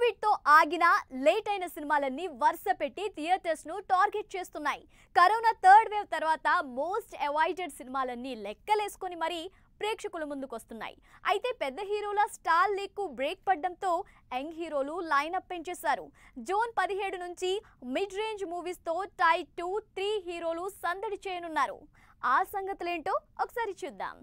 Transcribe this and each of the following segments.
కోవిడ్తో ఆగిన లేట్ అయిన సినిమాలన్నీ వరుస పెట్టి థియేటర్స్ను టార్గెట్ చేస్తున్నాయి కరోనా థర్డ్ వేవ్ తర్వాత మోస్ట్ అవాయిడెడ్ సినిమాలన్నీ లెక్కలేసుకొని మరీ ప్రేక్షకుల ముందుకొస్తున్నాయి అయితే పెద్ద హీరోల స్టార్ లీక్కు బ్రేక్ పడడంతో యంగ్ హీరోలు లైనప్ పెంచేశారు జూన్ పదిహేడు నుంచి మిడ్ రేంజ్ మూవీస్తో టై టూ త్రీ హీరోలు సందడి చేయనున్నారు ఆ సంగతులేంటో ఒకసారి చూద్దాం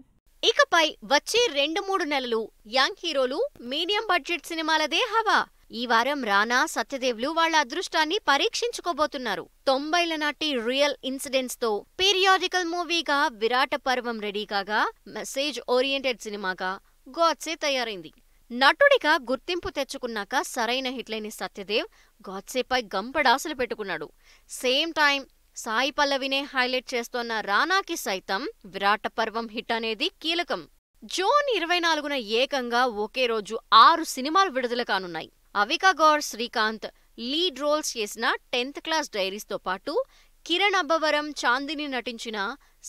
ఇకపై వచ్చే రెండు మూడు నెలలు యాంగ్ హీరోలు మీడియం బడ్జెట్ సినిమాలదే హవా ఈ వారం రానా సత్యదేవ్లు వాళ్ల అదృష్టాన్ని పరీక్షించుకోబోతున్నారు తొంభైల నాటి రియల్ ఇన్సిడెంట్స్ తో పీరియాడికల్ మూవీగా విరాట పర్వం రెడీ కాగా మెసేజ్ ఓరియంటెడ్ సినిమాగా గోడ్సే తయారైంది నటుడిగా గుర్తింపు తెచ్చుకున్నాక సరైన హిట్లైన సత్యదేవ్ గోడ్సేపై గంపడాసులు పెట్టుకున్నాడు సేమ్ టైం సాయి పల్లవినే హైలైట్ చేస్తోన్న రానాకి సైతం విరాట పర్వం హిట్ అనేది కీలకం జూన్ ఇరవై నాలుగున ఏకంగా ఒకే రోజు ఆరు సినిమాలు విడుదల కానున్నాయి అవికాగౌర్ గౌర్ శ్రీకాంత్ లీడ్ రోల్స్ చేసిన టెన్త్ క్లాస్ డైరీస్తో పాటు కిరణ్ అబ్బవరం చాందిని నటించిన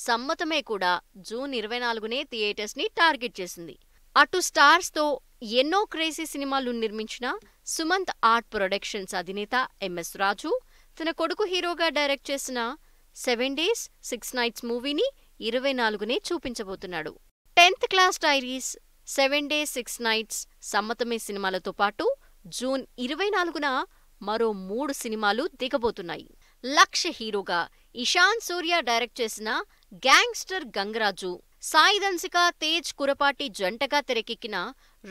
సమ్మతమే కూడా జూన్ ఇరవై నాలుగునే థియేటర్స్ని టార్గెట్ చేసింది అటు స్టార్స్తో ఎన్నో క్రేజీ సినిమాలు నిర్మించిన సుమంత్ ఆర్ట్ ప్రొడక్షన్స్ అధినేత ఎంఎస్ రాజు తన కొడుకు హీరోగా డైరెక్ట్ చేసిన సెవెన్ డేస్ సిక్స్ నైట్స్ మూవీని ఇరవై నాలుగునే చూపించబోతున్నాడు tenth class diaries seven days six nights Sammathame సినిమాలతో పాటు జూన్ ఇరవై నాలుగున మరో మూడు సినిమాలు దిగబోతున్నాయి లక్ష హీరోగా ఇషాన్ సూర్య డైరెక్ట్ చేసిన గ్యాంగ్స్టర్ గంగరాజు సాయిదంశిక తేజ్ కురపాటి జంటగా తెరకెక్కిన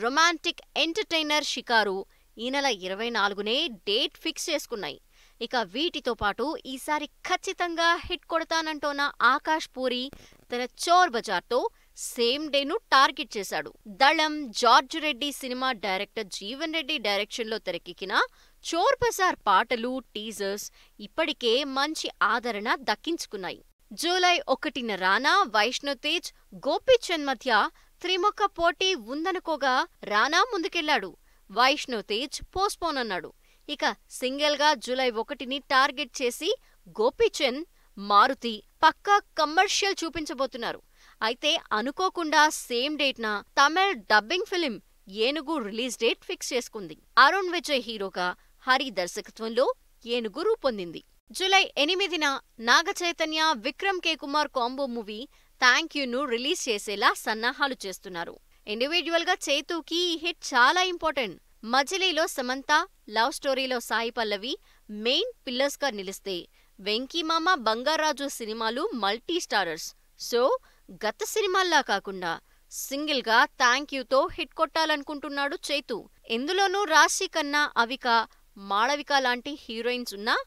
రొమాంటిక్ ఎంటర్టైనర్ షికారు ఈ నెల ఇరవై నాలుగునే డేట్ ఫిక్స్ చేసుకున్నాయి ఇక వీటితో పాటు ఈసారి ఖచ్చితంగా హిట్ కొడతానంటోన్న ఆకాష్ పూరి తన చోర్ బజార్తో సేమ్ డేను టార్గెట్ చేశాడు దళం జార్జ్ రెడ్డి సినిమా డైరెక్టర్ జీవన్ రెడ్డి డైరెక్షన్లో తెరకెక్కిన చోర్ బజార్ పాటలు టీజర్స్ ఇప్పటికే మంచి ఆదరణ దక్కించుకున్నాయి జూలై ఒకటిన రానా వైష్ణోతేజ్ గోపీచంద్ మధ్య త్రిముఖ పోటీ ఉందనుకోగా రానా ముందుకెళ్లాడు వైష్ణోతేజ్ పోస్ట్పోన్ అన్నాడు ఇక సింగిల్గా జూలై ఒకటిని టార్గెట్ చేసి గోపీచంద్ మారుతి పక్కా కమర్షియల్ చూపించబోతున్నారు అయితే అనుకోకుండా సేమ్ డేట్న Tamil dubbing film Enugu release date fix చేసుకుంది అరుణ్ విజయ్ హీరోగా హరి దర్శకత్వంలో ఏనుగు రూపొందింది జూలై ఎనిమిదిన Naga Chaitanya Vikram K Kumar combo movie thank యూను రిలీజ్ చేసేలా సన్నాహాలు చేస్తున్నారు ఇండివిజువల్గా చేతుకి ఈ హిట్ చాలా ఇంపార్టెంట్ మజిలీలో సమంత లవ్ స్టోరీలో సాయి పల్లవి మెయిన్ పిల్లర్స్గా నిలిస్తే వెంకీమామ బంగారాజు సినిమాలు మల్టీ స్టారర్స్ సో గత సినిమాల్లా కాకుండా గా థ్యాంక్ యూతో హిట్ కొట్టాలనుకుంటున్నాడు చైతు ఎందులోనూ రాశి కన్నా అవిక మాళవిక లాంటి హీరోయిన్స్ ఉన్నా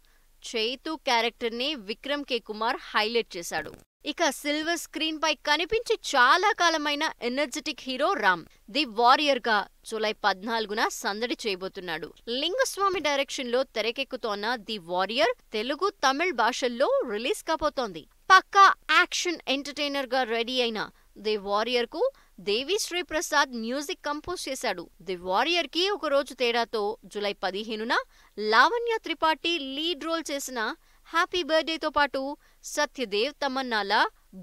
చైతు క్యారెక్టర్ని విక్రమ్ కే కుమార్ హైలైట్ చేశాడు ఇక సిల్వర్ స్క్రీన్ పై కనిపించి చాలా కాలమైన energetic hero Ram the warrior గా జూలై పద్నాలుగున సందడి చేయబోతున్నాడు లింగస్వామి డైరెక్షన్ లో తెరకెక్కుతోన్న ది వారియర్ తెలుగు తమిళ్ భాషల్లో రిలీజ్ కాబోతోంది పక్కా యాక్షన్ ఎంటర్టైనర్ గా రెడీ అయిన ది వారియర్ కు దేవి శ్రీప్రసాద్ మ్యూజిక్ కంపోజ్ చేశాడు ది వారియర్ కి ఒక రోజు తేడాతో జూలై పదిహేనున లావణ్య త్రిపాఠి లీడ్ రోల్ చేసిన హ్యాపీ బర్త్డేతో పాటు సత్యదేవ్ తమన్నాల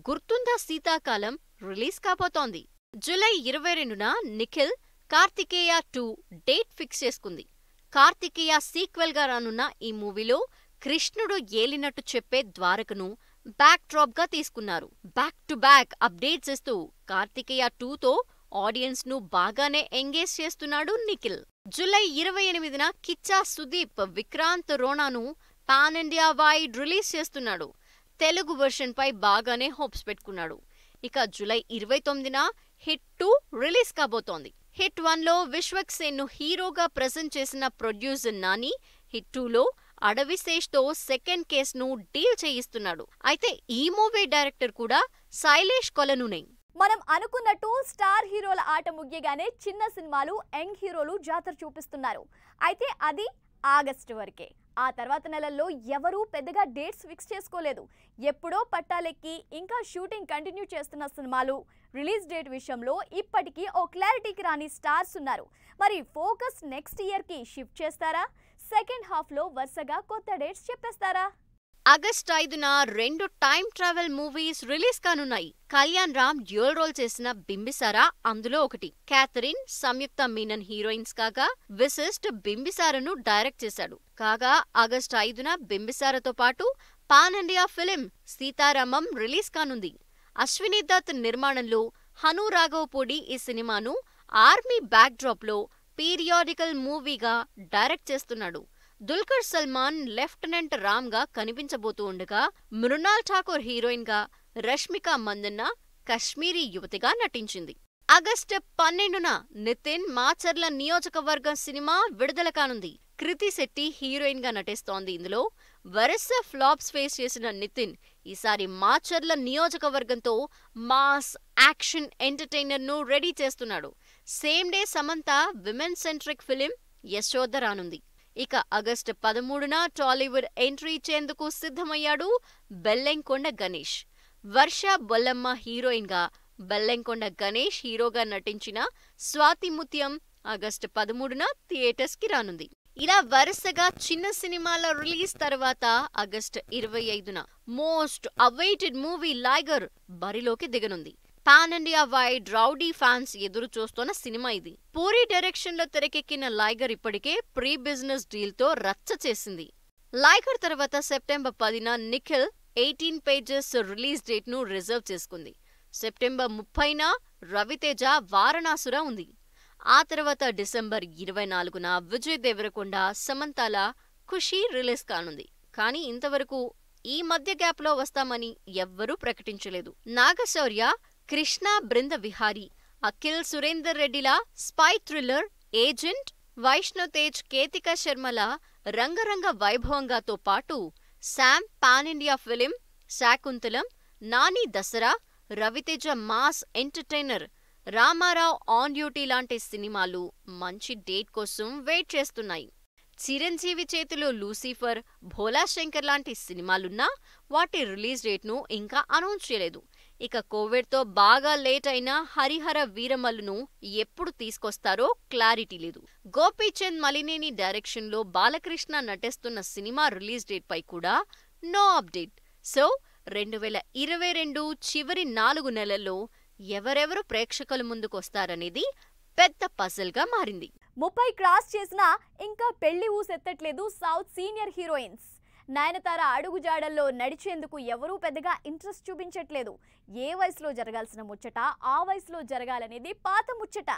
గుర్తుందా సీతాకాలం రిలీజ్ కాబోతోంది జులై ఇరవై రెండున Nikhil Karthikeya two date fix చేసుకుంది కార్తికేయ సీక్వెల్గా రానున్న ఈ మూవీలో కృష్ణుడు ఏలినట్టు చెప్పే ద్వారకను బ్యాక్ డ్రాప్ గా తీసుకున్నారు బ్యాక్ టు బ్యాక్ అప్డేట్స్ ఇస్తూ కార్తికేయ టూతో ఆడియన్స్ను బాగానే ఎంగేజ్ చేస్తున్నాడు నిఖిల్ జులై ఇరవై ఎనిమిదిన కిచ్చా సుదీప్ విక్రాంత్ రోణాను పాన్ ఇండియా వైడ్ రిలీజ్ చేస్తున్నాడు తెలుగు వెర్షన్పై బాగానే హోప్స్ పెట్టుకున్నాడు ఇక జూలై ఇరవై తొమ్మిదిన హిట్ టూ రిలీజ్ కాబోతోంది హిట్ వన్లో విశ్వక్ ను హీరోగా ప్రజెంట్ చేసిన ప్రొడ్యూసర్ నాని హిట్ టూలో తో సెకండ్ కేస్ను డీల్ చేయిస్తున్నాడు అయితే ఈ మూవీ డైరెక్టర్ కూడా శైలేష్ కొలనునే మనం అనుకున్నట్టు స్టార్ హీరోల ఆట ముగియగానే చిన్న సినిమాలు యంగ్ హీరోలు జాతర చూపిస్తున్నారు అయితే అది ఆగస్టు వరకే ఆ తర్వాత నెలల్లో ఎవరూ పెద్దగా డేట్స్ ఫిక్స్ చేసుకోలేదు ఎప్పుడో పట్టాలెక్కి ఇంకా షూటింగ్ కంటిన్యూ చేస్తున్న సినిమాలు రిలీజ్ డేట్ విషయంలో ఇప్పటికీ ఓ క్లారిటీకి రాని స్టార్స్ ఉన్నారు మరి ఫోకస్ నెక్స్ట్ ఇయర్కి షిఫ్ట్ చేస్తారా సెకండ్ హాఫ్లో వరుసగా కొత్త డేట్స్ చెప్పేస్తారా ఆగస్ట్ ఐదున రెండు టైం ట్రావెల్ మూవీస్ రిలీజ్ కానున్నాయి కళ్యాణ్ రామ్ డ్యూల్ రోల్ చేసిన బింబిసారా అందులో ఒకటి క్యాథరిన్ సంయుక్త మీనన్ హీరోయిన్స్ కాగా విశిష్ట్ బింబిసారను డైరెక్ట్ చేశాడు కాగా ఆగస్ట్ ఐదున బింబిసారతో పాటు pan India film Sita Ramam release కానుంది అశ్విని దత్ నిర్మాణంలో హను రాఘవపూడి ఈ సినిమాను ఆర్మీ లో పీరియాడికల్ మూవీగా డైరెక్ట్ చేస్తున్నాడు దుల్కర్ సల్మాన్ లెఫ్టినెంట్ రామ్గా కనిపించబోతూ ఉండగా మృణాల్ ఠాకూర్ హీరోయిన్గా రష్మిక మందన్న కశ్మీరీ యువతిగా నటించింది ఆగస్టు పన్నెండున నితిన్ మాచర్ల నియోజకవర్గం సినిమా విడుదల కానుంది కృతి శెట్టి హీరోయిన్ గా నటిస్తోంది ఇందులో వరుస ఫ్లాప్స్ ఫేస్ చేసిన నితిన్ ఈసారి మాచర్ల నియోజకవర్గంతో మాస్ యాక్షన్ ఎంటర్టైనర్ ను రెడీ చేస్తున్నాడు same day Samantha women centric film Yashoda రానుంది ఇక ఆగస్టు పదమూడున టాలీవుడ్ ఎంట్రీ ఇచ్చేందుకు సిద్ధమయ్యాడు బెల్లెంకొండ గణేష్ వర్ష బొల్లమ్మ హీరోయిన్గా బెల్లెంకొండ గణేష్ హీరోగా నటించిన స్వాతి ముత్యం ఆగస్టు పదమూడున థియేటర్స్కి రానుంది ఇలా వరుసగా చిన్న సినిమాల రిలీజ్ తర్వాత ఆగస్టు ఇరవై ఐదున మోస్ట్ అవైటెడ్ మూవీ లైగర్ బరిలోకి దిగనుంది pan India wide rowdy fans ఎదురు చూస్తున్న సినిమా ఇది పూరి డైరెక్షన్లో తెరకెక్కిన లైగర్ ఇప్పటికే ప్రీ బిజినెస్ డీల్తో రచ్చ చేసింది లైగర్ తర్వాత సెప్టెంబర్ పదిన Nikhil eighteen pages release date ను రిజర్వ్ చేసుకుంది సెప్టెంబర్ ముప్పైన రవితేజ వారణాసుర ఉంది ఆ తర్వాత డిసెంబర్ ఇరవై నాలుగున విజయ్ దేవరకొండ సమంతాల ఖుషీ రిలీజ్ కానుంది కానీ ఇంతవరకు ఈ మధ్య గ్యాప్లో వస్తామని ఎవ్వరూ ప్రకటించలేదు నాగశౌర్య కృష్ణా బృంద విహారి అఖిల్ సురేందర్ రెడ్డిలా spy thriller agent Vaishnav Tej Ketika శర్మల రంగరంగ వైభవంగాతో పాటు Sam pan India film Shaakuntalam Nani Dasara Ravi Teja mass entertainer Rama Rao on duty లాంటి సినిమాలు మంచి డేట్ కోసం వెయిట్ చేస్తున్నాయి చిరంజీవి చేతిలో లూసిఫర్ భోలాశంకర్ లాంటి సినిమాలున్నా వాటి రిలీజ్ డేట్ను ఇంకా అనౌన్స్ చేయలేదు ఇక కోవిడ్తో బాగా లేట్ అయిన హరిహర వీరమల్లును ఎప్పుడు తీసుకొస్తారో క్లారిటీ లేదు గోపీచంద్ మలినేని డైరెక్షన్లో బాలకృష్ణ నటిస్తున్న సినిమా రిలీజ్ డేట్పై కూడా నో అప్డేట్ సో రెండు వేల ఇరవై రెండు చివరి నాలుగు నెలల్లో ఎవరెవరు ప్రేక్షకుల ముందుకొస్తారనేది పెద్ద పజల్గా మారింది ముప్పై క్రాస్ చేసినా ఇంకా పెళ్లి ఊసెత్తట్లేదు సౌత్ సీనియర్ హీరోయిన్స్ నయనతార అడుగుజాడల్లో నడిచేందుకు ఎవరూ పెద్దగా ఇంట్రెస్ట్ చూపించట్లేదు ఏ వయసులో జరగాల్సిన ముచ్చట ఆ వయసులో జరగాలనేది పాత ముచ్చట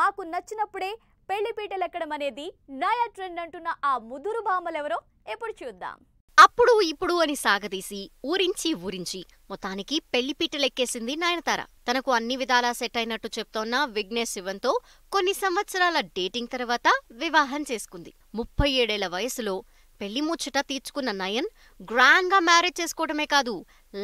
మాకు నచ్చినప్పుడే పెళ్లిపీటలెక్కడం అనేది నయా ట్రెండ్ అంటున్న ఆ ముదురు బామ్మలెవరో ఎప్పుడు చూద్దాం అప్పుడు ఇప్పుడు అని సాగదీసి ఊరించి ఊరించి మొత్తానికి పెళ్లిపీటలెక్కేసింది పీటలెక్కేసింది నయనతార తనకు అన్ని విధాలా సెట్ అయినట్టు చెప్తోన్న విఘ్నేష్ శివన్తో కొన్ని సంవత్సరాల డేటింగ్ తర్వాత వివాహం చేసుకుంది ముప్పై ఏడేళ్ల వయసులో పెళ్లి ముచ్చట తీర్చుకున్న నయన్ గ్రాండ్గా మ్యారేజ్ చేసుకోవడమే కాదు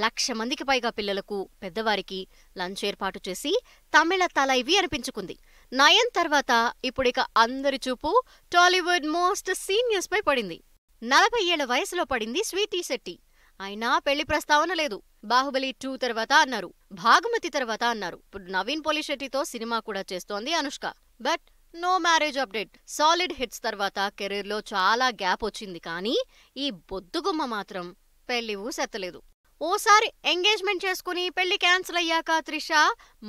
లక్ష మందికి పైగా పిల్లలకు పెద్దవారికి లంచ్ ఏర్పాటు చేసి తమిళ తలైవి అనిపించుకుంది నయన్ తర్వాత ఇప్పుడిక అందరి చూపు టాలీవుడ్ మోస్ట్ సీనియర్స్ పై పడింది నలభై ఏళ్ల వయసులో పడింది స్వీటీ శెట్టి అయినా పెళ్లి ప్రస్తావన లేదు బాహుబలి టూ తర్వాత అన్నారు భాగమతి తర్వాత అన్నారు ఇప్పుడు నవీన్ పోలిశెట్టితో సినిమా కూడా చేస్తోంది Anushka but no marriage update solid hits తర్వాత కెరీర్లో చాలా గ్యాప్ వచ్చింది కానీ ఈ బొద్దుగుమ్మ మాత్రం పెళ్లి ఊసెత్తలేదు ఓసారి ఎంగేజ్మెంట్ చేసుకుని పెళ్లి క్యాన్సిల్ అయ్యాక త్రిష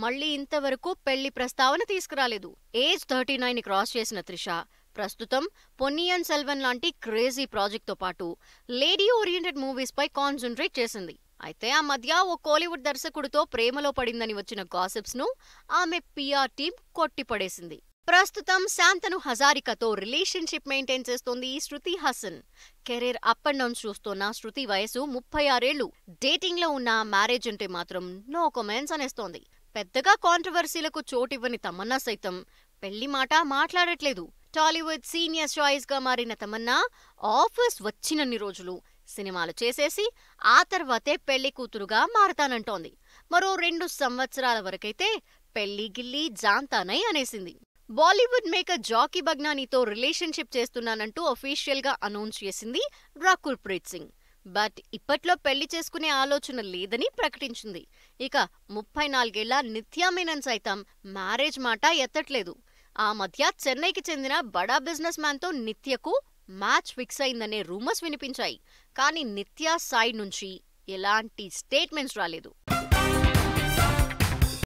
మళ్ళీ ఇంతవరకు పెళ్లి ప్రస్తావన తీసుకురాలేదు ఏజ్ థర్టీ నైన్ క్రాస్ చేసిన త్రిష ప్రస్తుతం పొన్నియన్ సెల్వన్ లాంటి క్రేజీ ప్రాజెక్ట్తో పాటు లేడీ ఓరియంటెడ్ మూవీస్పై కాన్సన్ట్రేట్ చేసింది అయితే ఆ మధ్య ఓ కోలీవుడ్ దర్శకుడితో ప్రేమలో పడిందని వచ్చిన గాసిప్స్ను ఆమె పిఆర్ టీం కొట్టిపడేసింది ప్రస్తుతం శాంతను హజారికతో రిలేషన్షిప్ మెయింటైన్ చేస్తోంది Shruti Haasan career up and down చూస్తున్న శృతి వయసు ముప్పై ఆరేళ్లు డేటింగ్లో ఉన్న మ్యారేజ్ అంటే మాత్రం నో కొమెన్స్ అనేస్తోంది పెద్దగా కాంట్రవర్సీలకు చోటివ్వని తమన్నా సైతం పెళ్లి మాట మాట్లాడట్లేదు టాలీవుడ్ సీనియర్ గా మారిన తమన్నా ఆఫర్స్ వచ్చినన్ని రోజులు సినిమాలు చేసేసి ఆ తర్వాతే పెళ్లి కూతురుగా మారతానంటోంది మరో రెండు సంవత్సరాల వరకైతే పెళ్లి గిల్లి జాంతానై అనేసింది బాలీవుడ్ మేకర్ జాకీ బగ్నానీతో రిలేషన్షిప్ చేస్తున్నానంటూ గా అనౌన్స్ చేసింది రాకుల్ ప్రీత్ సింగ్ బట్ ఇప్పట్లో పెళ్లి చేసుకునే ఆలోచన లేదని ప్రకటించింది ఇక ముప్పై నాలుగేళ్ల నిత్యామేనన్ సైతం మ్యారేజ్ మాట ఎత్తట్లేదు ఆ మధ్య చెన్నైకి చెందిన బడా బిజినెస్ మ్యాన్తో నిత్యకు మ్యాచ్ ఫిక్స్ అయిందనే రూమర్స్ వినిపించాయి కానీ నిత్య సాయి నుంచి ఎలాంటి స్టేట్మెంట్స్ రాలేదు